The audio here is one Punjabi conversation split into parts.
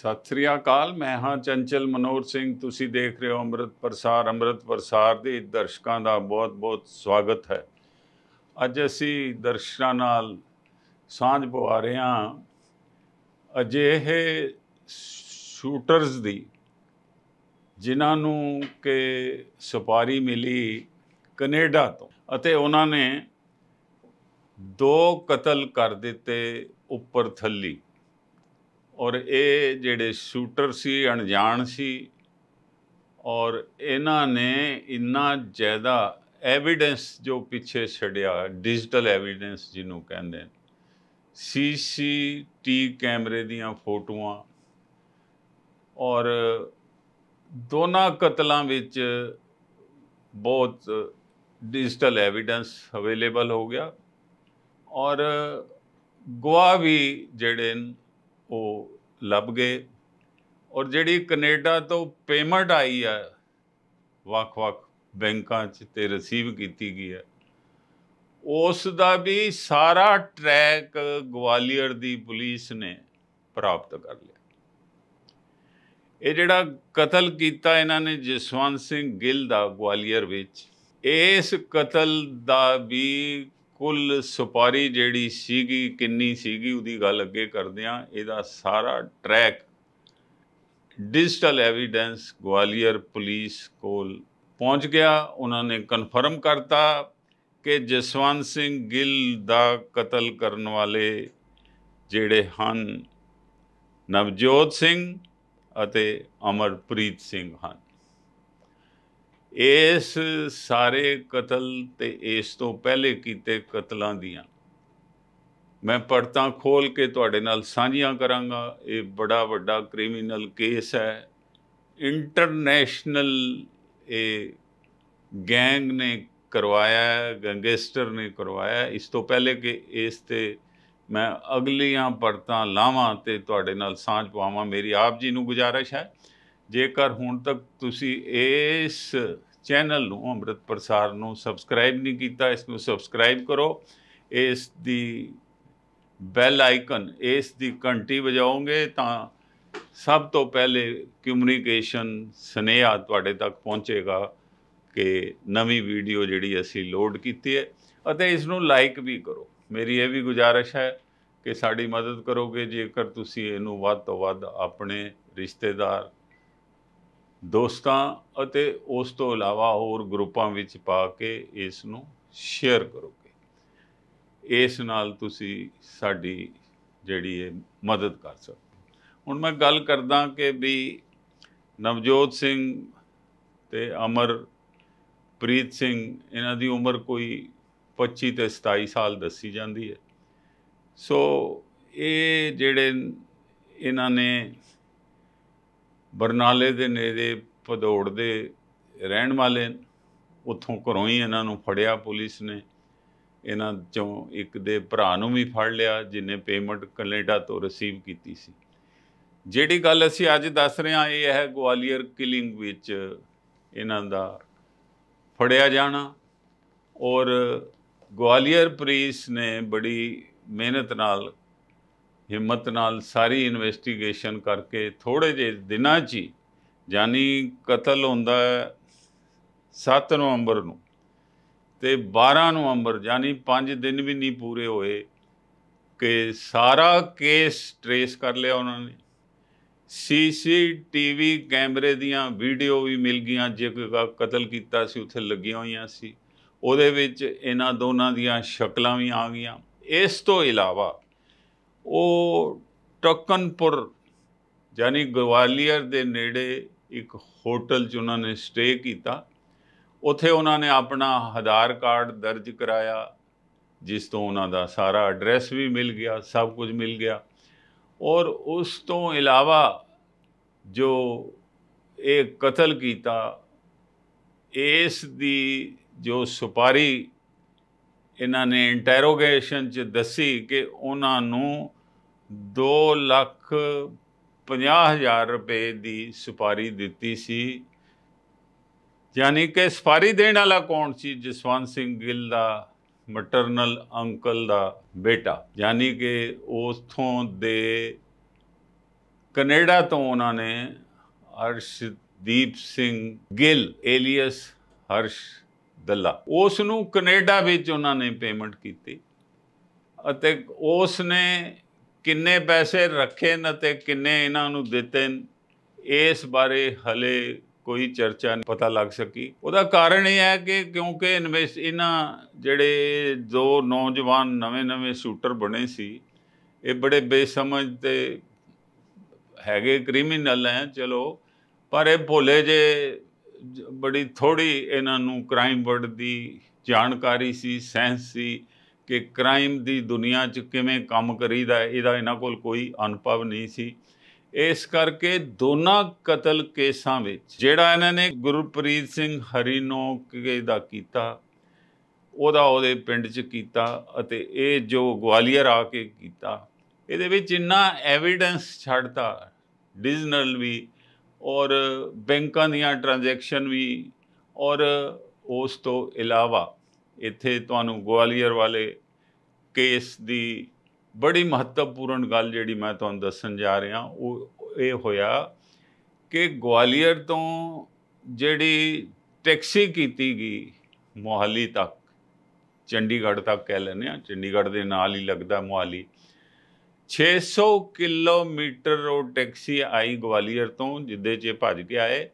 ਸਤਿ ਸ੍ਰੀ ਅਕਾਲ ਮੈਂ ਹਾਂ ਚੰਚਲ ਮਨੋਰ ਸਿੰਘ ਤੁਸੀਂ ਦੇਖ ਰਹੇ ਹੋ ਅੰਮ੍ਰਿਤ ਪ੍ਰਸਾਰ ਅੰਮ੍ਰਿਤ ਪ੍ਰਸਾਰ ਦੇ ਦਰਸ਼ਕਾਂ ਦਾ ਬਹੁਤ-ਬਹੁਤ ਸਵਾਗਤ ਹੈ ਅੱਜ ਅਸੀਂ ਦਰਸ਼ਕਾਂ ਨਾਲ ਸਾਂਝ ਪਵਾ ਰਹੇ ਹਾਂ ਅਜਿਹੇ ਸ਼ੂਟਰਸ ਦੀ ਜਿਨ੍ਹਾਂ ਨੂੰ ਕਿ ਸੁਪਾਰੀ ਮਿਲੀ ਕੈਨੇਡਾ ਤੋਂ ਅਤੇ ਉਹਨਾਂ ਨੇ ਦੋ ਕਤਲ ਕਰ ਦਿੱਤੇ ਉੱਪਰ ਥੱਲੇ ਔਰ ਇਹ ਜਿਹੜੇ ਸ਼ੂਟਰ ਸੀ ਅਣਜਾਣ ਸੀ ਔਰ ਇਹਨਾਂ ਨੇ ਇੰਨਾ ਜ਼ਿਆਦਾ ਐਵੀਡੈਂਸ ਜੋ ਪਿੱਛੇ ਛੜਿਆ ਡਿਜੀਟਲ ਐਵੀਡੈਂਸ ਜਿਹਨੂੰ ਕਹਿੰਦੇ ਨੇ ਸੀਸੀਟੀ ਕੈਮਰੇ ਦੀਆਂ ਫੋਟੋਆਂ ਔਰ ਦੋਨਾਂ ਕਤਲਾਂ ਵਿੱਚ ਬਹੁਤ ਡਿਜੀਟਲ ਐਵੀਡੈਂਸ ਅਵੇਲੇਬਲ ਹੋ ਗਿਆ ਔਰ ਗਵਾਹ ਵੀ ਜਿਹੜੇ ਉਹ ਲੱਭ ਗਏ ਔਰ ਜਿਹੜੀ ਕੈਨੇਡਾ ਤੋਂ ਪੇਮੈਂਟ ਆਈ ਹੈ ਵੱਖ-ਵੱਖ ਬੈਂਕਾਂ 'ਚ ਤੇ ਰਿਸੀਵ ਕੀਤੀ ਗਈ ਹੈ ਉਸ ਦਾ ਵੀ ਸਾਰਾ ਟਰੈਕ ਗਵਾਲੀਅਰ ਦੀ ਪੁਲਿਸ ਨੇ ਪ੍ਰਾਪਤ ਕਰ ਲਿਆ ਇਹ ਜਿਹੜਾ ਕਤਲ ਕੀਤਾ ਇਹਨਾਂ ਨੇ ਜਸਵੰਤ ਸਿੰਘ ਗਿੱਲ ਦਾ ਗਵਾਲੀਅਰ ਵਿੱਚ ਇਸ ਕਤਲ ਦਾ ਵੀ ਕੁੱਲ ਸੁਪਾਰੀ ਜਿਹੜੀ ਸੀਗੀ ਕਿੰਨੀ ਸੀਗੀ ਉਹਦੀ ਗੱਲ ਅੱਗੇ ਕਰਦੇ ਆ ਇਹਦਾ ਸਾਰਾ track digital evidence Gwalior police ਕੋਲ ਪਹੁੰਚ ਗਿਆ ਉਹਨਾਂ ਨੇ ਕਨਫਰਮ ਕਰਤਾ ਕਿ ਜਸਵੰਤ ਸਿੰਘ ਗਿੱਲ ਦਾ ਕਤਲ ਕਰਨ ਵਾਲੇ ਜਿਹੜੇ ਹਨ ਨਵਜੋਤ ਸਿੰਘ ਅਤੇ ਅਮਰਪ੍ਰੀਤ ਸਿੰਘ ਹਨ ਇਸ ਸਾਰੇ ਕਤਲ ਤੇ ਇਸ ਤੋਂ ਪਹਿਲੇ ਕੀਤੇ ਕਤਲਾਂ ਦੀਆਂ ਮੈਂ ਪੜਤਾਂ ਖੋਲ ਕੇ ਤੁਹਾਡੇ ਨਾਲ ਸਾਂਝੀਆਂ ਕਰਾਂਗਾ ਇਹ ਬੜਾ ਵੱਡਾ ਕ੍ਰਿਮੀਨਲ ਕੇਸ ਹੈ ਇੰਟਰਨੈਸ਼ਨਲ ਇਹ ਗੈਂਗ ਨੇ ਕਰਵਾਇਆ ਗੈਂਗਸਟਰ ਨੇ ਕਰਵਾਇਆ ਇਸ ਤੋਂ ਪਹਿਲੇ ਕਿ ਇਸ ਤੇ ਮੈਂ ਅਗਲੀਆਂ ਪੜਤਾਂ ਲਾਵਾਂ ਤੇ ਤੁਹਾਡੇ ਨਾਲ ਸਾਂਝ ਪਾਵਾਂ ਮੇਰੀ ਆਪ ਜੀ ਨੂੰ ਗੁਜਾਰਿਸ਼ ਹੈ ਜੇਕਰ ਹੁਣ ਤੱਕ ਤੁਸੀਂ ਇਸ ਚੈਨਲ ਨੂੰ ਅੰਮ੍ਰਿਤ ਪ੍ਰਸਾਰ ਨੂੰ ਸਬਸਕ੍ਰਾਈਬ ਨਹੀਂ ਕੀਤਾ ਇਸ ਨੂੰ ਸਬਸਕ੍ਰਾਈਬ ਕਰੋ ਇਸ ਦੀ ਬੈਲ ਆਈਕਨ ਇਸ ਦੀ ਘੰਟੀ ਵਜਾਓਗੇ ਤਾਂ ਸਭ ਤੋਂ ਪਹਿਲੇ ਕਮਿਊਨੀਕੇਸ਼ਨ ਸਨੇਹਾ ਤੁਹਾਡੇ ਤੱਕ ਪਹੁੰਚੇਗਾ ਕਿ ਨਵੀਂ ਵੀਡੀਓ ਜਿਹੜੀ ਅਸੀਂ ਲੋਡ ਕੀਤੀ ਹੈ ਅਤੇ ਇਸ ਨੂੰ ਲਾਈਕ ਵੀ ਕਰੋ ਮੇਰੀ ਇਹ ਵੀ ਗੁਜਾਰਿਸ਼ ਹੈ ਕਿ ਸਾਡੀ ਮਦਦ ਕਰੋਗੇ ਜੇਕਰ ਤੁਸੀਂ ਇਹਨੂੰ ਵੱਧ ਤੋਂ ਵੱਧ ਆਪਣੇ ਰਿਸ਼ਤੇਦਾਰ ਦੋਸਤਾਂ ਅਤੇ ਉਸ ਤੋਂ ਇਲਾਵਾ ਹੋਰ ਗਰੁੱਪਾਂ ਵਿੱਚ ਪਾ ਕੇ ਇਸ ਨੂੰ ਸ਼ੇਅਰ ਕਰੋਗੇ ਇਸ ਨਾਲ ਤੁਸੀਂ ਸਾਡੀ ਜਿਹੜੀ ਹੈ ਮਦਦ ਕਰ ਸਕਦੇ ਹੁਣ ਮੈਂ ਗੱਲ ਕਰਦਾ ਕਿ ਵੀ ਨਵਜੋਤ ਸਿੰਘ ਤੇ ਅਮਰ ਪ੍ਰੀਤ ਸਿੰਘ ਇਹਨਾਂ ਦੀ ਉਮਰ ਕੋਈ 25 ਤੇ 27 ਸਾਲ ਦੱਸੀ ਜਾਂਦੀ ਹੈ ਸੋ ਇਹ ਜਿਹੜੇ ਇਹਨਾਂ ਨੇ ਬਰਨਾਲੇ ਦੇ ਨੇੜੇ ਭਦੌੜ ਦੇ ਰਹਿਣ ਵਾਲੇ ਉੱਥੋਂ ਘਰੋਂ ਹੀ ਇਹਨਾਂ ਨੂੰ ਫੜਿਆ ਪੁਲਿਸ ਨੇ ਇਹਨਾਂ ਚੋਂ ਇੱਕ ਦੇ ਭਰਾ ਨੂੰ ਵੀ ਫੜ ਲਿਆ ਜਿਨੇ ਪੇਮੈਂਟ ਕੈਨੇਡਾ ਤੋਂ ਰਿਸੀਵ ਕੀਤੀ ਸੀ ਜਿਹੜੀ ਗੱਲ ਅਸੀਂ ਅੱਜ ਦੱਸ ਰਹੇ ਹਾਂ ਇਹ ਹੈ ਗਵਾਲੀਅਰ ਕਿਲਿੰਗ ਵਿੱਚ ਇਹਨਾਂ ਦਾ ਫੜਿਆ ਜਾਣਾ ਔਰ ਗਵਾਲੀਅਰ ਪੁਲਿਸ ਨੇ ਬੜੀ ਮਿਹਨਤ ਨਾਲ ਹਿੰਮਤ ਨਾਲ ਸਾਰੀ ਇਨਵੈਸਟੀਗੇਸ਼ਨ ਕਰਕੇ ਥੋੜੇ ਜਿਹੇ ਦਿਨਾਂ 'ਚ ਹੀ ਜਾਨੀ ਕਤਲ ਹੁੰਦਾ 7 ਨਵੰਬਰ ਨੂੰ ਤੇ 12 ਨਵੰਬਰ ਜਾਨੀ 5 ਦਿਨ ਵੀ ਨਹੀਂ ਪੂਰੇ ਹੋਏ ਕਿ ਸਾਰਾ ਕੇਸ ਟ੍ਰੇਸ ਕਰ ਲਿਆ ਉਹਨਾਂ ਨੇ ਸੀਸੀਟੀਵੀ ਕੈਮਰੇ ਦੀਆਂ ਵੀਡੀਓ ਵੀ ਮਿਲ ਗਈਆਂ ਜੇ ਕੋਈ ਕਤਲ ਕੀਤਾ ਸੀ ਉੱਥੇ ਲੱਗੀਆਂ ਹੋਈਆਂ ਸੀ ਉਹਦੇ ਵਿੱਚ ਇਹਨਾਂ ਦੋਨਾਂ ਦੀਆਂ ਸ਼ਕਲਾਂ ਵੀ ਆ ਗਈਆਂ ਇਸ ਤੋਂ ਇਲਾਵਾ ਉਹ ਟਕਨਪੁਰ ਯਾਨੀ ਗਵਾਲੀਅਰ ਦੇ ਨੇੜੇ ਇੱਕ ਹੋਟਲ 'ਚ ਉਹਨਾਂ ਨੇ ਸਟੇ ਕੀਤਾ ਉੱਥੇ ਉਹਨਾਂ ਨੇ ਆਪਣਾ ਆਧਾਰ ਕਾਰਡ ਦਰਜ ਕਰਾਇਆ ਜਿਸ ਤੋਂ ਉਹਨਾਂ ਦਾ ਸਾਰਾ ਐਡਰੈਸ ਵੀ ਮਿਲ ਗਿਆ ਸਭ ਕੁਝ ਮਿਲ ਗਿਆ ਔਰ ਉਸ ਤੋਂ ਇਲਾਵਾ ਜੋ ਇਹ ਕਤਲ ਕੀਤਾ ਇਸ ਦੀ ਜੋ ਸੁਪਾਰੀ ਇਹਨਾਂ ਨੇ ਇੰਟਰੋਗੇਸ਼ਨ 'ਚ ਦੱਸੀ ਕਿ ਉਹਨਾਂ ਨੂੰ 2 ਲੱਖ 50000 ਰੁਪਏ ਦੀ ਸੁਪਾਰੀ ਦਿੱਤੀ ਸੀ ਯਾਨੀ ਕਿ ਸੁਪਾਰੀ ਦੇਣ ਵਾਲਾ ਕੌਣ ਸੀ ਜਸਵੰਤ ਸਿੰਘ ਗਿੱਲ ਦਾ ਮਟਰਨਲ ਅੰਕਲ ਦਾ ਬੇਟਾ ਯਾਨੀ ਕਿ ਤੋਂ ਦੇ ਕੈਨੇਡਾ ਤੋਂ ਉਹਨਾਂ ਨੇ ਹਰਸ਼ਦੀਪ ਸਿੰਘ ਗਿੱਲ ਏਲੀਅਸ ਹਰਸ਼ ਦੱਲਾ ਉਸ ਨੂੰ ਕੈਨੇਡਾ ਵਿੱਚ ਉਹਨਾਂ ਨੇ ਪੇਮੈਂਟ ਕੀਤੀ ਅਤੇ ਉਸ ਨੇ ਕਿੰਨੇ ਪੈਸੇ ਰੱਖੇ ਨੇ ਤੇ ਕਿੰਨੇ ਇਹਨਾਂ ਨੂੰ ਦਿੱਤੇ ਇਸ ਬਾਰੇ ਹਲੇ ਕੋਈ ਚਰਚਾ ਨਹੀਂ ਪਤਾ ਲੱਗ ਸਕੀ ਉਹਦਾ ਕਾਰਨ ਇਹ ਹੈ ਕਿ ਕਿਉਂਕਿ ਇਨਵੈਸ ਇਹਨਾਂ ਜਿਹੜੇ ਜੋ ਨੌਜਵਾਨ ਨਵੇਂ-ਨਵੇਂ ਸ਼ੂਟਰ ਬਣੇ ਸੀ ਇਹ ਬੜੇ ਬੇਸਮਝ ਤੇ ਹੈਗੇ ਕ੍ਰਿਮੀਨਲ ਹੈ ਚਲੋ ਪਰ ਇਹ ਭੋਲੇ ਜੇ ਬੜੀ ਥੋੜੀ ਇਹਨਾਂ ਨੂੰ ਕ੍ਰਾਈਮ ਵਰਡ ਦੀ ਜਾਣਕਾਰੀ ਸੀ ਸੈਂਸ ਸੀ ਕਿ ਕ੍ਰਾਈਮ ਦੀ ਦੁਨੀਆ 'ਚ ਕਿਵੇਂ ਕੰਮ ਕਰੀਦਾ ਇਹਦਾ ਇਹਨਾਂ ਕੋਲ ਕੋਈ ਅਨੁਭਵ ਨਹੀਂ ਸੀ ਇਸ ਕਰਕੇ ਦੋਨਾਂ ਕਤਲ ਕੇਸਾਂ ਵਿੱਚ ਜਿਹੜਾ ਇਹਨਾਂ ਨੇ ਗੁਰਪ੍ਰੀਤ ਸਿੰਘ ਕੇ ਦਾ ਕੀਤਾ ਉਹਦਾ ਉਹਦੇ ਪਿੰਡ 'ਚ ਕੀਤਾ ਅਤੇ ਇਹ ਜੋ ਗਵਾਲੀਅਰ ਆ ਕੇ ਕੀਤਾ ਇਹਦੇ ਵਿੱਚ ਇੰਨਾ ਐਵੀਡੈਂਸ ਛੱਡਤਾ ਡਿਜਨਲ ਵੀ ਔਰ ਬੈਂਕਾਂ ਦੀਆਂ ਟ੍ਰਾਂਜੈਕਸ਼ਨ ਵੀ ਔਰ ਉਸ ਤੋਂ ਇਲਾਵਾ ਇੱਥੇ ਤੁਹਾਨੂੰ ਗਵਾਲੀਅਰ ਵਾਲੇ ਕੇਸ ਦੀ ਬੜੀ ਮਹੱਤਵਪੂਰਨ ਗੱਲ ਜਿਹੜੀ ਮੈਂ ਤੁਹਾਨੂੰ ਦੱਸਣ ਜਾ ਰਿਹਾ ਉਹ ਇਹ ਹੋਇਆ ਕਿ ਗਵਾਲੀਅਰ ਤੋਂ ਜਿਹੜੀ ਟੈਕਸੀ ਕੀਤੀ ਗਈ ਮੋਹਾਲੀ ਤੱਕ ਚੰਡੀਗੜ੍ਹ ਤੱਕ ਕਹਿ ਲੈਂਦੇ ਆ ਚੰਡੀਗੜ੍ਹ ਦੇ ਨਾਲ ਹੀ ਲੱਗਦਾ ਮੋਹਾਲੀ 600 ਕਿਲੋਮੀਟਰ ਉਹ ਟੈਕਸੀ ਆਈ ਗਵਾਲੀਅਰ ਤੋਂ ਜਿੱਦੇ 'ਚ ਭੱਜ ਕੇ ਆਏ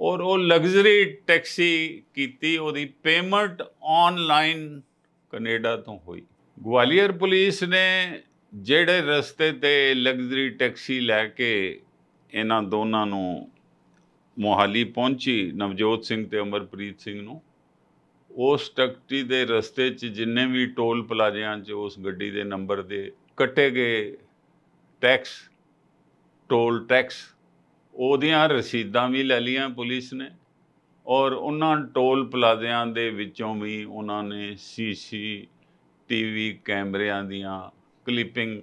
ਔਰ ਉਹ ਲਗਜ਼ਰੀ ਟੈਕਸੀ ਕੀਤੀ ਉਹਦੀ ਪੇਮੈਂਟ ਆਨਲਾਈਨ ਕੈਨੇਡਾ ਤੋਂ ਹੋਈ ਗਵਾਲੀਅਰ ਪੁਲਿਸ ਨੇ ਜਿਹੜੇ ਰਸਤੇ ਤੇ ਲਗਜ਼ਰੀ ਟੈਕਸੀ ਲੈ ਕੇ ਇਹਨਾਂ ਦੋਨਾਂ ਨੂੰ ਮੋਹਾਲੀ ਪਹੁੰਚੀ ਨਵਜੋਤ ਸਿੰਘ ਤੇ ਅਮਰਪ੍ਰੀਤ ਸਿੰਘ ਨੂੰ ਉਸ ਟੈਕਸੀ ਦੇ ਰਸਤੇ 'ਚ ਜਿੰਨੇ ਵੀ ਟੋਲ ਪਲਾਜ਼ਿਆਂ 'ਚ ਉਸ ਗੱਡੀ ਦੇ ਨੰਬਰ ਦੇ ਕੱਟੇ ਗਏ ਟੈਕਸ ਟੋਲ ਟੈਕਸ ਉਹਦੀਆਂ ਰਸੀਦਾਂ ਵੀ ਲੈ ਲੀਆਂ ਪੁਲਿਸ ਨੇ ਔਰ ਉਹਨਾਂ ਟੋਲ ਪਲਾਜ਼ਿਆਂ ਦੇ ਵਿੱਚੋਂ ਵੀ ਉਹਨਾਂ ਨੇ ਸੀਸੀ ਟੀਵੀ ਕੈਮਰਿਆਂ ਦੀਆਂ ਕਲਿੱਪਿੰਗ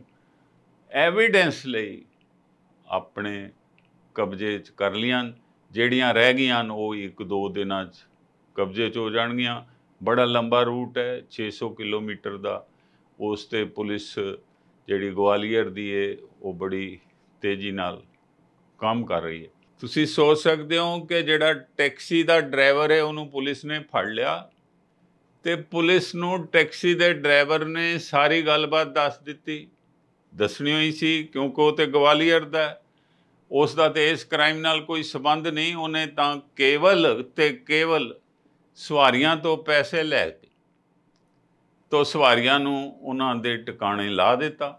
ਐਵੀਡੈਂਸ ਲਈ ਆਪਣੇ ਕਬਜ਼ੇ 'ਚ ਕਰ ਲੀਆਂ ਜਿਹੜੀਆਂ ਰਹਿ ਗਈਆਂ ਉਹ ਇੱਕ ਦੋ ਦਿਨਾਂ 'ਚ ਕਬਜ਼ੇ 'ਚ ਹੋ ਜਾਣਗੀਆਂ ਬੜਾ ਲੰਬਾ ਰੂਟ ਹੈ 600 ਕਿਲੋਮੀਟਰ ਦਾ ਉਸ ਤੇ ਪੁਲਿਸ ਜਿਹੜੀ ਗਵਾਲੀਅਰ ਦੀ ਏ ਉਹ ਬੜੀ ਤੇਜ਼ੀ ਨਾਲ ਕੰਮ ਕਰ ਰਹੀ ਹੈ ਤੁਸੀਂ ਸੋਚ ਸਕਦੇ ਹੋ ਕਿ ਜਿਹੜਾ ਟੈਕਸੀ ਦਾ ਡਰਾਈਵਰ ਹੈ ਉਹਨੂੰ ਪੁਲਿਸ ਨੇ ਫੜ ਲਿਆ ਤੇ ਪੁਲਿਸ ਨੂੰ ਟੈਕਸੀ ਦੇ ਡਰਾਈਵਰ ਨੇ ਸਾਰੀ ਗੱਲਬਾਤ ਦੱਸ ਦਿੱਤੀ ਦੱਸਣੀ ਹੋਈ ਸੀ ਕਿਉਂਕਿ ਉਹ ਤੇ ਗਵਾਲੀਅਰ ਦਾ ਉਸ ਦਾ ਤੇ ਇਸ ਕ੍ਰਾਈਮ ਨਾਲ ਕੋਈ ਸਬੰਧ ਨਹੀਂ ਉਹਨੇ ਤਾਂ ਕੇਵਲ ਤੇ ਕੇਵਲ ਸਵਾਰੀਆਂ ਤੋਂ ਪੈਸੇ ਲੈ ਕੇ ਤੋਂ ਸਵਾਰੀਆਂ ਨੂੰ ਉਹਨਾਂ ਦੇ ਟਿਕਾਣੇ ਲਾ ਦਿੱਤਾ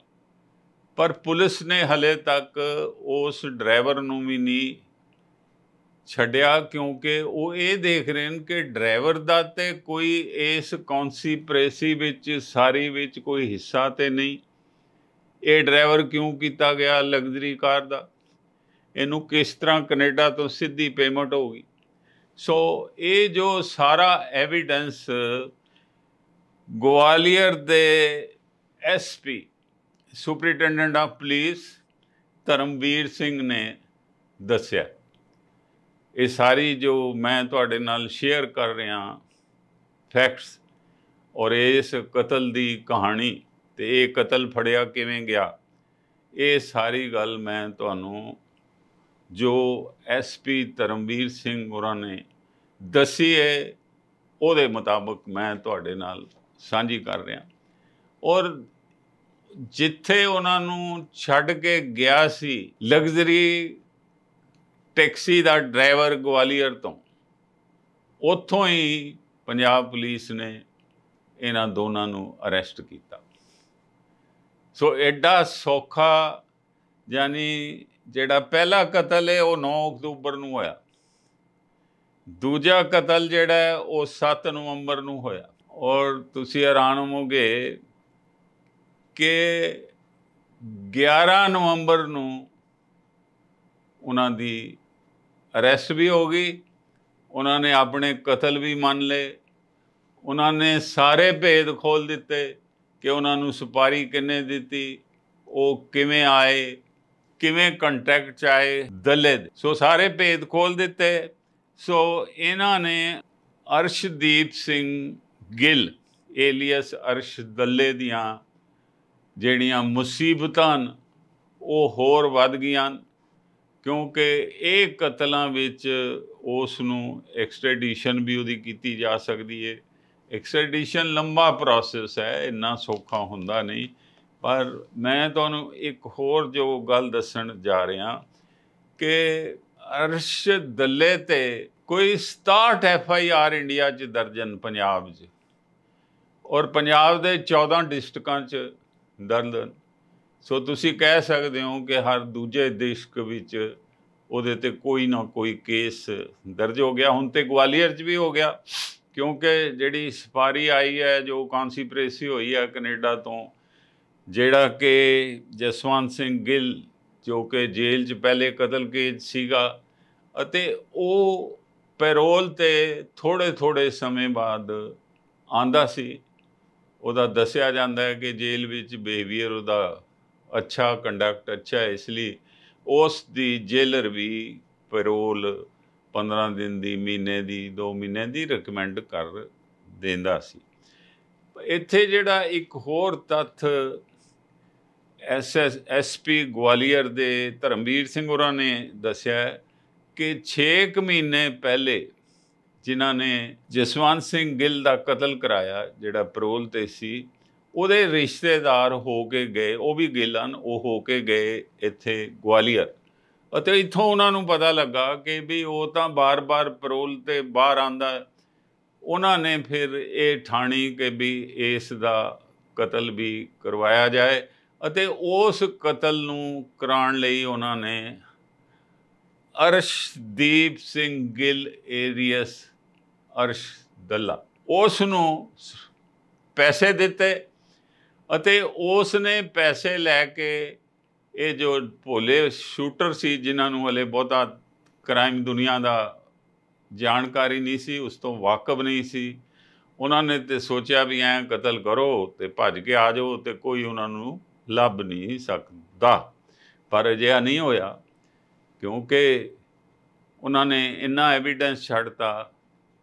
ਪਰ ਪੁਲਿਸ ਨੇ ਹਲੇ ਤੱਕ ਉਸ ਡਰਾਈਵਰ ਨੂੰ ਵੀ ਨਹੀਂ ਛੱਡਿਆ ਕਿਉਂਕਿ ਉਹ ਇਹ ਦੇਖ ਰਹੇ ਨੇ ਕਿ ਡਰਾਈਵਰ ਦਾ ਤੇ ਕੋਈ ਇਸ ਕੌਨਸੀਪ੍ਰੇਸੀ ਵਿੱਚ ਸਾਰੀ ਵਿੱਚ ਕੋਈ ਹਿੱਸਾ ਤੇ ਨਹੀਂ ਇਹ ਡਰਾਈਵਰ ਕਿਉਂ ਕੀਤਾ ਗਿਆ ਲਗਜ਼ਰੀ ਕਾਰ ਦਾ ਇਹਨੂੰ ਕਿਸ ਤਰ੍ਹਾਂ ਕੈਨੇਡਾ ਤੋਂ ਸਿੱਧੀ ਪੇਮੈਂਟ ਹੋ ਗਈ ਸੋ ਇਹ ਜੋ ਸਾਰਾ ਐਵੀਡੈਂਸ ਗਵਾਲੀਅਰ ਦੇ SP superintendent of police Dharamvir Singh ਨੇ ਦੱਸਿਆ ਇਹ ਸਾਰੀ ਜੋ ਮੈਂ ਤੁਹਾਡੇ ਨਾਲ ਸ਼ੇਅਰ ਕਰ ਰਿਹਾ ਫੈਕਟਸ ਔਰ ਇਸ ਕਤਲ ਦੀ ਕਹਾਣੀ ਤੇ ਇਹ ਕਤਲ ਫੜਿਆ ਕਿਵੇਂ ਗਿਆ ਇਹ ਸਾਰੀ ਗੱਲ ਮੈਂ ਤੁਹਾਨੂੰ ਜੋ ਐਸਪੀ ਧਰਮਵੀਰ ਸਿੰਘ ਹੋਰਾਂ ਨੇ ਦੱਸੀ ਹੈ ਉਹਦੇ ਮੁਤਾਬਕ ਮੈਂ ਤੁਹਾਡੇ ਨਾਲ ਸਾਂਝੀ ਕਰ ਰਿਹਾ ਔਰ ਜਿੱਥੇ ਉਹਨਾਂ ਨੂੰ ਛੱਡ ਕੇ ਗਿਆ ਸੀ ਲਗਜ਼ਰੀ ਟੈਕਸੀ ਦਾ ਡਰਾਈਵਰ ਗਵਾਲੀਅਰ ਤੋਂ ਉੱਥੋਂ ਹੀ ਪੰਜਾਬ ਪੁਲਿਸ ਨੇ ਇਹਨਾਂ ਦੋਨਾਂ ਨੂੰ ਅਰੈਸਟ ਕੀਤਾ ਸੋ ਐਡਾ ਸੌਖਾ ਯਾਨੀ ਜਿਹੜਾ ਪਹਿਲਾ ਕਤਲ ਹੈ ਉਹ 9 ਅਕਤੂਬਰ ਨੂੰ ਹੋਇਆ ਦੂਜਾ ਕਤਲ ਜਿਹੜਾ ਹੈ ਉਹ 7 ਨਵੰਬਰ ਨੂੰ ਹੋਇਆ ਔਰ ਤੁਸੀਂ ਹੈਰਾਨ ਹੋਵੋਗੇ ਕਿ 11 ਨਵੰਬਰ ਨੂੰ ਉਹਨਾਂ ਦੀ ਅਰੈਸਟ ਵੀ ਹੋ ਗਈ ਉਹਨਾਂ ਨੇ ਆਪਣੇ ਕਤਲ ਵੀ ਮੰਨ ਲਏ ਉਹਨਾਂ ਨੇ ਸਾਰੇ ਭੇਦ ਖੋਲ ਦਿੱਤੇ ਕਿ ਉਹਨਾਂ ਨੂੰ ਸੁਪਾਰੀ ਕਿੰਨੇ ਦਿੱਤੀ ਉਹ ਕਿਵੇਂ ਆਏ ਕਿਵੇਂ ਕੰਟੈਕਟ ਚ ਆਏ ਦਲੇ ਸੋ ਸਾਰੇ ਭੇਦ ਖੋਲ ਦਿੱਤੇ ਸੋ ਇਹਨਾਂ ਨੇ ਅਰਸ਼ਦੀਪ ਸਿੰਘ ਗਿੱਲ ਏਲੀਅਸ ਅਰਸ਼ ਦੱਲੇ ਦੀਆਂ ਜਿਹੜੀਆਂ ਮੁਸੀਬਤਾਂ ਉਹ ਹੋਰ ਵੱਧ ਗਈਆਂ ਕਿਉਂਕਿ ਇਹ ਕਤਲਾਂ ਵਿੱਚ ਉਸ ਨੂੰ ਐਕਸਟ੍ਰੈਡੀਸ਼ਨ ਵੀ ਉਹਦੀ ਕੀਤੀ ਜਾ ਸਕਦੀ ਹੈ ਐਕਸਟ੍ਰੈਡੀਸ਼ਨ ਲੰਬਾ ਪ੍ਰੋਸੈਸ ਹੈ ਇੰਨਾ ਸੌਖਾ ਹੁੰਦਾ ਨਹੀਂ ਪਰ ਮੈਂ ਤੁਹਾਨੂੰ ਇੱਕ ਹੋਰ ਜੋ ਗੱਲ ਦੱਸਣ ਜਾ ਰਿਹਾ ਕਿ ਅਰਸ਼ ਦੱਲੇ ਤੇ ਕੋਈ 67 ਐਫ ਆਈ ਆਰ ਇੰਡੀਆ 'ਚ ਦਰਜਨ ਪੰਜਾਬ 'ਚ ਔਰ ਪੰਜਾਬ ਦੇ 14 ਡਿਸਟ੍ਰਿਕਾਂ 'ਚ ਦਰਦ ਸੋ ਤੁਸੀਂ ਕਹਿ ਸਕਦੇ ਹੋ ਕਿ ਹਰ ਦੂਜੇ ਦੇਸ਼ਕ ਵਿੱਚ ਉਹਦੇ ਤੇ ਕੋਈ ਨਾ ਕੋਈ ਕੇਸ ਦਰਜ ਹੋ ਗਿਆ ਹੁਣ ਤੇ ਗਵਾਲੀਅਰ 'ਚ ਵੀ ਹੋ ਗਿਆ ਕਿਉਂਕਿ ਜਿਹੜੀ ਸਪਾਰੀ ਆਈ ਹੈ ਜੋ ਕਾਂਸੀਪ੍ਰੇਸੀ ਹੋਈ ਹੈ ਕੈਨੇਡਾ ਤੋਂ ਜਿਹੜਾ ਕਿ ਜਸਵੰਤ ਸਿੰਘ ਗਿੱਲ ਜੋ ਕਿ ਜੇਲ੍ਹ 'ਚ ਪਹਿਲੇ ਕਤਲ ਕੇਸ ਸੀਗਾ ਅਤੇ ਉਹ ਪੈਰੋਲ ਤੇ ਥੋੜੇ ਥੋੜੇ ਸਮੇਂ ਬਾਅਦ ਆਂਦਾ ਸੀ ਉਹਦਾ ਦੱਸਿਆ ਜਾਂਦਾ ਹੈ ਕਿ ਜੇਲ੍ਹ ਵਿੱਚ ਬਿਹੇਵੀਅਰ ਉਹਦਾ ਅੱਛਾ ਕੰਡਕਟ ਅੱਛਾ ਹੈ ਇਸ ਲਈ ਉਸ ਦੀ ਜੇਲਰ ਵੀ ਪੈਰੋਲ 15 ਦਿਨ ਦੀ ਮਹੀਨੇ ਦੀ 2 ਮਹੀਨੇ ਦੀ ਰეკਮੈਂਡ ਕਰ ਦਿੰਦਾ ਸੀ ਇੱਥੇ ਜਿਹੜਾ ਇੱਕ ਹੋਰ ਤੱਥ ਐਸ ਐਸ ਐਸਪੀ ਗਵਾਲੀਅਰ ਦੇ ਧਰਮਵੀਰ ਸਿੰਘ ਹੋਰਾਂ ਨੇ ਦੱਸਿਆ ਕਿ 6 ਮਹੀਨੇ ਪਹਿਲੇ ਜਿਨ੍ਹਾਂ ਨੇ ਜਸਵੰਤ ਸਿੰਘ ਗਿੱਲ ਦਾ ਕਤਲ ਕਰਾਇਆ ਜਿਹੜਾ ਪਰੋਲ ਤੇ ਸੀ ਉਹਦੇ ਰਿਸ਼ਤੇਦਾਰ ਹੋ ਕੇ ਗਏ ਉਹ ਵੀ ਗਿੱਲਨ ਉਹ ਹੋ ਕੇ ਗਏ ਇੱਥੇ ਗਵਾਲੀਅਰ ਅਤੇ ਇੱਥੋਂ ਉਹਨਾਂ ਨੂੰ ਪਤਾ ਲੱਗਾ ਕਿ ਵੀ ਉਹ ਤਾਂ ਬਾਰ-ਬਾਰ ਪਰੋਲ ਤੇ ਬਾਹਰ ਆਂਦਾ ਉਹਨਾਂ ਨੇ ਫਿਰ ਇਹ ਠਾਣੀ ਕਿ ਵੀ ਇਸ ਦਾ ਕਤਲ ਵੀ ਕਰਵਾਇਆ ਜਾਏ ਅਤੇ ਉਸ ਕਤਲ ਨੂੰ ਕਰਾਉਣ ਲਈ ਉਹਨਾਂ ਨੇ ਅਰਸ਼ਦੀਪ ਸਿੰਘ ਗਿੱਲ ਏਰੀਅਸ ਅਰਸ਼ ਦੱਲਾ ਉਸ ਨੂੰ ਪੈਸੇ ਦਿੱਤੇ ਅਤੇ ਉਸ ਨੇ ਪੈਸੇ ਲੈ ਕੇ ਇਹ ਜੋ ਭੋਲੇ ਸ਼ੂਟਰ ਸੀ ਜਿਨ੍ਹਾਂ ਨੂੰ ਹਲੇ ਬਹੁਤਾ ਕ੍ਰਾਈਮ ਦੁਨੀਆ ਦਾ ਜਾਣਕਾਰੀ ਨਹੀਂ ਸੀ ਉਸ ਤੋਂ ਵਾਕਿਫ ਨਹੀਂ ਸੀ ਉਹਨਾਂ ਨੇ ਤੇ ਸੋਚਿਆ ਵੀ ਐ ਕਤਲ ਕਰੋ ਤੇ ਭੱਜ ਕੇ ਆ ਜਾਓ ਤੇ ਕੋਈ ਉਹਨਾਂ ਨੂੰ ਲੱਭ ਨਹੀਂ ਸਕਦਾ ਪਰ ਅਜਿਹਾ ਨਹੀਂ ਹੋਇਆ ਕਿਉਂਕਿ ਉਹਨਾਂ ਨੇ ਇੰਨਾ ਐਵੀਡੈਂਸ ਛੱਡਤਾ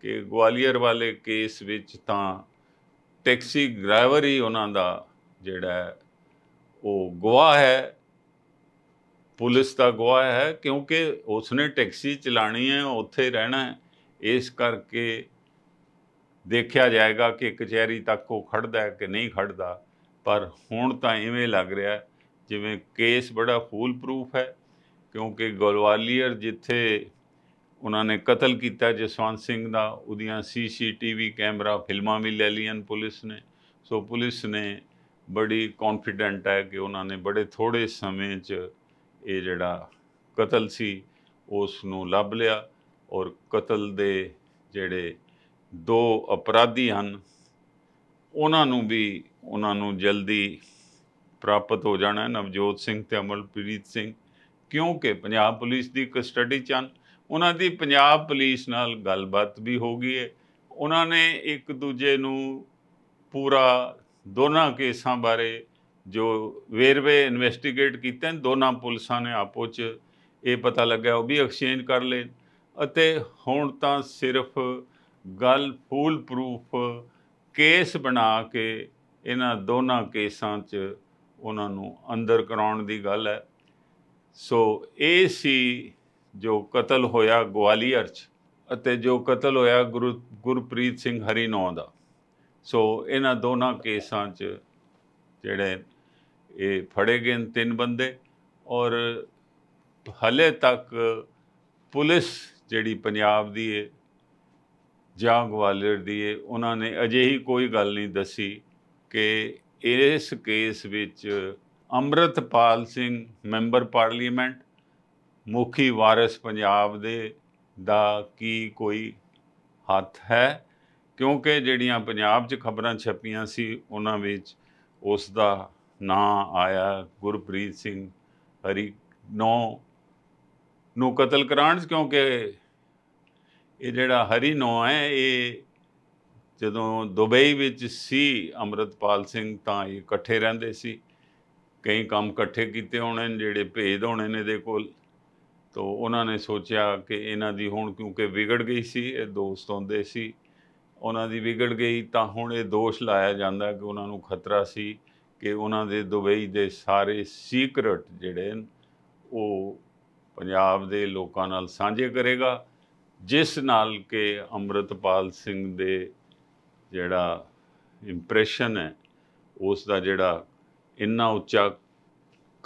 ਕਿ ਗਵਾਲੀਅਰ ਵਾਲੇ ਕੇਸ ਵਿੱਚ ਤਾਂ ਟੈਕਸੀ ਡਰਾਈਵਰ ਹੀ ਉਹਨਾਂ ਦਾ ਜਿਹੜਾ ਉਹ ਗਵਾਹ ਹੈ ਪੁਲਿਸ ਦਾ ਗਵਾਹ ਹੈ ਕਿਉਂਕਿ ਉਸਨੇ ਟੈਕਸੀ ਚਲਾਣੀ ਹੈ ਉੱਥੇ ਰਹਿਣਾ ਹੈ ਇਸ ਕਰਕੇ ਦੇਖਿਆ ਜਾਏਗਾ ਕਿ ਕਚਹਿਰੀ ਤੱਕ ਉਹ ਖੜਦਾ ਹੈ ਕਿ ਨਹੀਂ ਖੜਦਾ ਪਰ ਹੁਣ ਤਾਂ ਇਵੇਂ ਲੱਗ ਰਿਹਾ ਜਿਵੇਂ ਕੇਸ ਬੜਾ ਫੂਲ ਪ੍ਰੂਫ ਹੈ ਕਿਉਂਕਿ ਗਵਾਲੀਅਰ ਜਿੱਥੇ ਉਹਨਾਂ ਨੇ ਕਤਲ ਕੀਤਾ ਜਸਵੰਤ ਸਿੰਘ ਦਾ ਉਹਦੀਆਂ ਸੀਸੀਟੀਵੀ ਕੈਮਰਾ ਫਿਲਮਾਂ ਵੀ ਲੈ ਲਈਆਂ ਪੁਲਿਸ ਨੇ ਸੋ ਪੁਲਿਸ ਨੇ ਬੜੀ ਕੌਨਫੀਡੈਂਟ ਹੈ ਕਿ ਉਹਨਾਂ ਨੇ ਬੜੇ ਥੋੜੇ ਸਮੇਂ 'ਚ ਇਹ ਜਿਹੜਾ ਕਤਲ ਸੀ ਉਸ ਨੂੰ ਲੱਭ ਲਿਆ ਔਰ ਕਤਲ ਦੇ ਜਿਹੜੇ ਦੋ ਅਪਰਾਧੀ ਹਨ ਉਹਨਾਂ ਨੂੰ ਵੀ ਉਹਨਾਂ ਨੂੰ ਜਲਦੀ ਪ੍ਰਾਪਤ ਹੋ ਜਾਣਾ ਨਵਜੋਤ ਸਿੰਘ ਤੇ ਅਮਲਪ੍ਰੀਤ ਸਿੰਘ ਕਿਉਂਕਿ ਪੰਜਾਬ ਪੁਲਿਸ ਦੀ ਕਸਟਡੀ ਚ ਉਹਨਾਂ ਦੀ ਪੰਜਾਬ ਪੁਲਿਸ ਨਾਲ ਗੱਲਬਾਤ ਵੀ ਹੋ ਗਈ ਹੈ ਉਹਨਾਂ ਨੇ ਇੱਕ ਦੂਜੇ ਨੂੰ ਪੂਰਾ ਦੋਨਾਂ ਕੇਸਾਂ ਬਾਰੇ ਜੋ ਵੇਰਵੇ ਇਨਵੈਸਟੀਗੇਟ ਕੀਤੇ ਨੇ ਦੋਨਾਂ ਪੁਲਿਸਾਂ ਨੇ ਆਪੋ 'ਚ ਇਹ ਪਤਾ ਲੱਗਾ ਉਹ ਵੀ ਐਕਸਚੇਂਜ ਕਰ ਲਏ ਅਤੇ ਹੁਣ ਤਾਂ ਸਿਰਫ ਗੱਲ ਫੂਲ ਪ੍ਰੂਫ ਕੇਸ ਬਣਾ ਕੇ ਇਹਨਾਂ ਦੋਨਾਂ ਕੇਸਾਂ 'ਚ ਉਹਨਾਂ ਨੂੰ ਅੰਦਰ ਕਰਾਉਣ ਦੀ ਗੱਲ ਹੈ ਸੋ ਇਹ ਸੀ ਜੋ ਕਤਲ ਹੋਇਆ ਗਵਾਲੀਅਰ 'ਚ ਅਤੇ ਜੋ ਕਤਲ ਹੋਇਆ ਗੁਰੂ ਗੁਰਪ੍ਰੀਤ ਸਿੰਘ ਹਰੀਨੌ ਦਾ ਸੋ ਇਹਨਾਂ ਦੋਨਾਂ ਕੇਸਾਂ 'ਚ ਜਿਹੜੇ ਇਹ ਫੜੇ ਗਏ ਤਿੰਨ ਬੰਦੇ ਔਰ ਹਲੇ ਤੱਕ ਪੁਲਿਸ ਜਿਹੜੀ ਪੰਜਾਬ ਦੀ ਹੈ ਜਾਂ ਗਵਾਲੀਅਰ ਦੀ ਹੈ ਉਹਨਾਂ ਨੇ ਅਜੇ ਹੀ ਕੋਈ ਗੱਲ ਨਹੀਂ ਦੱਸੀ ਕਿ ਇਸ ਕੇਸ ਵਿੱਚ ਅਮਰਤਪਾਲ ਸਿੰਘ ਮੈਂਬਰ ਪਾਰਲੀਮੈਂਟ ਮੁਖੀ ਵਾਰਿਸ ਪੰਜਾਬ ਦੇ ਦਾ ਕੀ ਕੋਈ ਹੱਥ ਹੈ ਕਿਉਂਕਿ ਜਿਹੜੀਆਂ ਪੰਜਾਬ 'ਚ ਖਬਰਾਂ ਛਪੀਆਂ ਸੀ ਉਹਨਾਂ ਵਿੱਚ ਉਸ ਦਾ ਨਾਂ ਆਇਆ ਗੁਰਪ੍ਰੀਤ ਸਿੰਘ ਹਰੀ ਨੋ ਨੂੰ ਕਤਲ ਕਰਾਉਣ ਕਿਉਂਕਿ ਇਹ ਜਿਹੜਾ ਹਰੀ ਨੋ ਹੈ ਇਹ ਜਦੋਂ ਦੁਬਈ ਵਿੱਚ ਸੀ ਅਮਰਤਪਾਲ ਸਿੰਘ ਤਾਂ ਇਹ ਇਕੱਠੇ ਰਹਿੰਦੇ ਸੀ ਕਈ ਕੰਮ ਇਕੱਠੇ ਕੀਤੇ ਹੋਣੇ ਜਿਹੜੇ ਭੇਜ ਹੋਣੇ ਨੇ ਦੇ ਕੋਲ ਤੋ ਉਹਨਾਂ ਨੇ ਸੋਚਿਆ ਕਿ ਇਹਨਾਂ ਦੀ ਹੁਣ ਕਿਉਂਕਿ ਵਿਗੜ ਗਈ ਸੀ ਇਹ ਦੋਸਤ ਹੁੰਦੇ ਸੀ ਉਹਨਾਂ ਦੀ ਵਿਗੜ ਗਈ ਤਾਂ ਹੁਣ ਇਹ ਦੋਸ਼ ਲਾਇਆ ਜਾਂਦਾ ਕਿ ਉਹਨਾਂ ਨੂੰ ਖਤਰਾ ਸੀ ਕਿ ਉਹਨਾਂ ਦੇ ਦੁਬਈ ਦੇ ਸਾਰੇ ਸੀਕਰਟ ਜਿਹੜੇ ਉਹ ਪੰਜਾਬ ਦੇ ਲੋਕਾਂ ਨਾਲ ਸਾਂਝੇ ਕਰੇਗਾ ਜਿਸ ਨਾਲ ਕਿ ਅਮਰਤਪਾਲ ਸਿੰਘ ਦੇ ਜਿਹੜਾ ਇੰਪ੍ਰੈਸ਼ਨ ਹੈ ਉਸ ਦਾ ਜਿਹੜਾ ਇੰਨਾ ਉੱਚਾ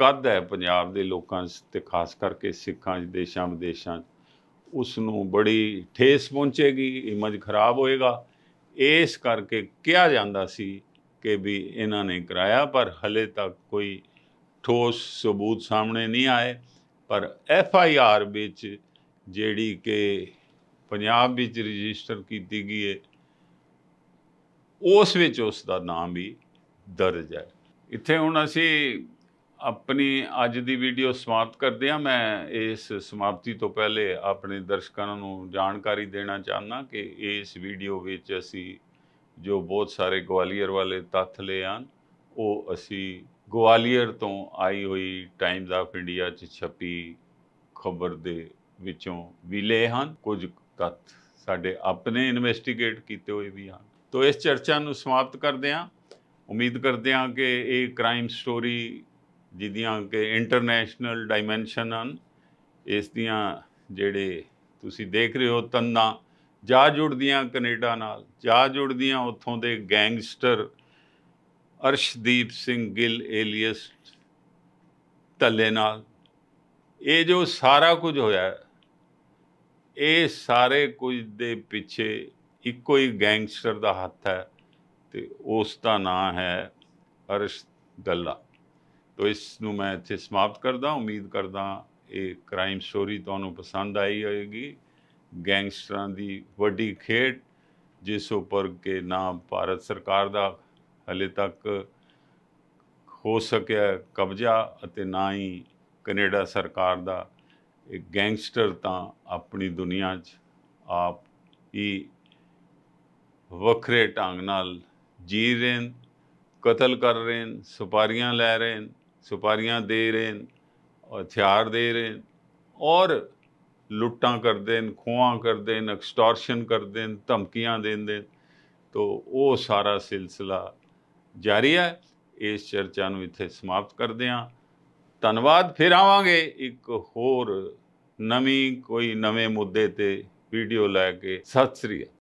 ਕੱਦ ਹੈ ਪੰਜਾਬ ਦੇ ਲੋਕਾਂ ਤੇ ਖਾਸ ਕਰਕੇ ਸਿੱਖਾਂ ਦੇ ਦੇਸ਼ਾਂ ਵਿਦੇਸ਼ਾਂ ਉਸ ਨੂੰ ਬੜੀ ਠੇਸ ਪਹੁੰਚੇਗੀ ਇਮੇਜ ਖਰਾਬ ਹੋਏਗਾ ਇਸ ਕਰਕੇ ਕਿਹਾ ਜਾਂਦਾ ਸੀ ਕਿ ਵੀ ਇਹਨਾਂ ਨੇ ਕਰਾਇਆ ਪਰ ਹਲੇ ਤੱਕ ਕੋਈ ਠੋਸ ਸਬੂਤ ਸਾਹਮਣੇ ਨਹੀਂ ਆਏ ਪਰ ਐਫ ਆਈ ਆਰ ਵਿੱਚ ਜਿਹੜੀ ਕਿ ਪੰਜਾਬ ਵਿੱਚ ਰਜਿਸਟਰ ਕੀਤੀ ਗਈ ਹੈ ਉਸ ਵਿੱਚ ਉਸ ਦਾ ਨਾਮ ਵੀ ਦਰਜ ਹੈ ਇੱਥੇ ਹੁਣ ਅਸੀਂ ਆਪਣੀ ਅੱਜ ਦੀ ਵੀਡੀਓ ਸਮਾਪਤ ਕਰਦੇ ਹਾਂ ਮੈਂ ਇਸ ਸਮਾਪਤੀ ਤੋਂ ਪਹਿਲੇ ਆਪਣੇ ਦਰਸ਼ਕਾਂ ਨੂੰ ਜਾਣਕਾਰੀ ਦੇਣਾ ਚਾਹੁੰਦਾ ਕਿ ਇਸ ਵੀਡੀਓ ਵਿੱਚ ਅਸੀਂ ਜੋ ਬਹੁਤ ਸਾਰੇ ਗਵਾਲੀਅਰ ਵਾਲੇ ਤੱਥ ਲਏ ਹਨ ਉਹ ਅਸੀਂ ਗਵਾਲੀਅਰ ਤੋਂ ਆਈ ਹੋਈ ਟਾਈਮਜ਼ ਆਫ ਇੰਡੀਆ 'ਚ ਛਪੀ ਖਬਰ ਦੇ ਵਿੱਚੋਂ ਵੀ ਲਏ ਹਨ ਕੁਝ ਤੱਥ ਸਾਡੇ ਆਪਣੇ ਇਨਵੈਸਟੀਗੇਟ ਕੀਤੇ ਹੋਏ ਵੀ ਹਨ ਤੋਂ ਇਸ ਚਰਚਾ ਨੂੰ ਸਮਾਪਤ ਕਰਦੇ ਹਾਂ ਉਮੀਦ ਕਰਦੇ ਹਾਂ ਕਿ ਇਹ ਕ੍ਰਾਈਮ ਸਟੋਰੀ ਜਿਹਦੀਆਂ ਕਿ ਇੰਟਰਨੈਸ਼ਨਲ ਡਾਈਮੈਂਸ਼ਨ ਹਨ ਇਸ ਦੀਆਂ ਜਿਹੜੇ ਤੁਸੀਂ ਦੇਖ ਰਹੇ ਹੋ ਤੰਨਾ ਜਾ ਜੁੜਦੀਆਂ ਕੈਨੇਡਾ ਨਾਲ ਜਾ ਜੁੜਦੀਆਂ ਉੱਥੋਂ ਦੇ ਗੈਂਗਸਟਰ ਅਰਸ਼ਦੀਪ ਸਿੰਘ ਗਿੱਲ ਏਲੀਅਸ ਤੱਲੇ ਨਾਲ ਇਹ ਜੋ ਸਾਰਾ ਕੁਝ ਹੋਇਆ ਇਹ ਸਾਰੇ ਕੁਝ ਦੇ ਪਿੱਛੇ ਇੱਕੋ ਹੀ ਗੈਂਗਸਟਰ ਦਾ ਹੱਥ ਹੈ ਤੇ ਉਸ ਦਾ ਨਾਂ ਹੈ ਅਰਸ਼ ਦੱਲਾ ਤੋ ਇਸ ਨੂੰ ਮੈਂ ਇੱਥੇ ਸਮਾਪਤ ਕਰਦਾ ਉਮੀਦ ਕਰਦਾ ਇਹ ਕ੍ਰਾਈਮ ਸਟੋਰੀ ਤੁਹਾਨੂੰ ਪਸੰਦ ਆਈ ਹੋਵੇਗੀ ਗੈਂਗਸਟਰਾਂ ਦੀ ਵੱਡੀ ਖੇਡ ਜਿਸ ਉੱਪਰ ਕੇ ਨਾ ਭਾਰਤ ਸਰਕਾਰ ਦਾ ਹਲੇ ਤੱਕ ਹੋ ਸਕਿਆ ਕਬਜ਼ਾ ਅਤੇ ਨਾ ਹੀ ਕੈਨੇਡਾ ਸਰਕਾਰ ਦਾ ਇੱਕ ਗੈਂਗਸਟਰ ਤਾਂ ਆਪਣੀ ਦੁਨੀਆ 'ਚ ਆਪ ਹੀ ਵੱਖਰੇ ਢੰਗ ਨਾਲ ਜੀ ਰਹੇ ਨੇ ਕਤਲ ਕਰ ਰਹੇ ਨੇ ਸੁਪਾਰੀਆਂ ਲੈ ਰਹੇ ਨੇ ਸੁਪਾਰੀਆਂ ਦੇ ਰਹੇ ਨੇ ਹਥਿਆਰ ਦੇ ਰਹੇ ਨੇ ਔਰ ਲੁੱਟਾਂ ਕਰਦੇ ਨੇ ਖੋਹਾਂ ਕਰਦੇ ਨੇ ਐਕਸਟੋਰਸ਼ਨ ਕਰਦੇ ਨੇ ਧਮਕੀਆਂ ਦਿੰਦੇ ਨੇ ਤੋ ਉਹ ਸਾਰਾ ਸਿਲਸਿਲਾ ਜਾਰੀ ਹੈ ਇਸ ਚਰਚਾ ਨੂੰ ਇੱਥੇ ਸਮਾਪਤ ਕਰਦੇ ਹਾਂ ਧੰਨਵਾਦ ਫਿਰ ਆਵਾਂਗੇ ਇੱਕ ਹੋਰ ਨਵੀਂ ਕੋਈ ਨਵੇਂ ਮੁੱਦੇ ਤੇ ਵੀਡੀਓ ਲੈ ਕੇ ਸਤਿ ਸ੍ਰੀ ਅਕਾਲ